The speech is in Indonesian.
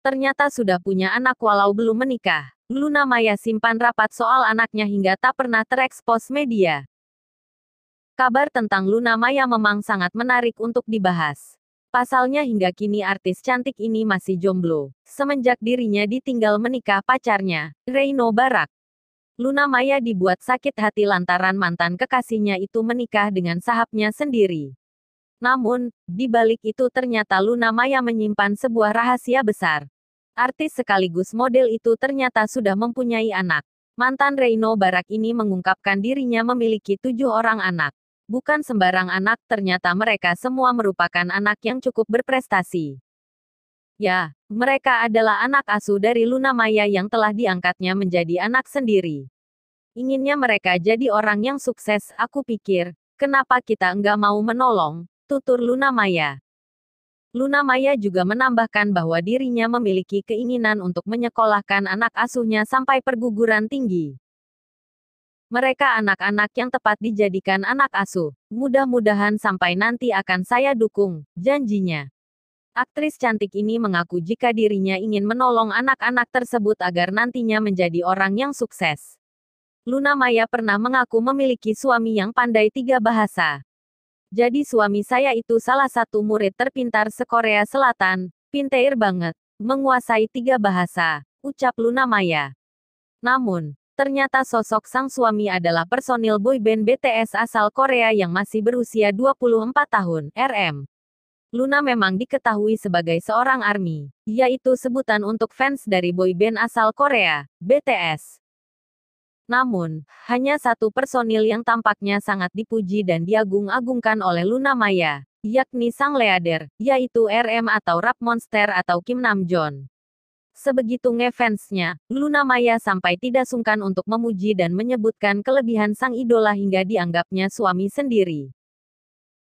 Ternyata sudah punya anak walau belum menikah. Luna Maya simpan rapat soal anaknya hingga tak pernah terekspos media. Kabar tentang Luna Maya memang sangat menarik untuk dibahas. Pasalnya hingga kini artis cantik ini masih jomblo. Semenjak dirinya ditinggal menikah pacarnya, Reino Barak. Luna Maya dibuat sakit hati lantaran mantan kekasihnya itu menikah dengan sahabnya sendiri. Namun, di balik itu ternyata Luna Maya menyimpan sebuah rahasia besar. Artis sekaligus model itu ternyata sudah mempunyai anak. Mantan Reino Barak ini mengungkapkan dirinya memiliki tujuh orang anak. Bukan sembarang anak, ternyata mereka semua merupakan anak yang cukup berprestasi. Ya, mereka adalah anak asuh dari Luna Maya yang telah diangkatnya menjadi anak sendiri. Inginnya mereka jadi orang yang sukses, aku pikir, kenapa kita enggak mau menolong? tutur Luna Maya. Luna Maya juga menambahkan bahwa dirinya memiliki keinginan untuk menyekolahkan anak asuhnya sampai perguguran tinggi. Mereka anak-anak yang tepat dijadikan anak asuh. Mudah-mudahan sampai nanti akan saya dukung, janjinya. Aktris cantik ini mengaku jika dirinya ingin menolong anak-anak tersebut agar nantinya menjadi orang yang sukses. Luna Maya pernah mengaku memiliki suami yang pandai tiga bahasa. Jadi suami saya itu salah satu murid terpintar se-Korea Selatan, pintair banget, menguasai tiga bahasa, ucap Luna Maya. Namun, ternyata sosok sang suami adalah personil boyband BTS asal Korea yang masih berusia 24 tahun, RM. Luna memang diketahui sebagai seorang ARMY, yaitu sebutan untuk fans dari boyband asal Korea, BTS. Namun, hanya satu personil yang tampaknya sangat dipuji dan diagung-agungkan oleh Luna Maya, yakni sang leader, yaitu RM atau Rap Monster atau Kim Namjoon. Sebegitu ngefansnya, Luna Maya sampai tidak sungkan untuk memuji dan menyebutkan kelebihan sang idola hingga dianggapnya suami sendiri.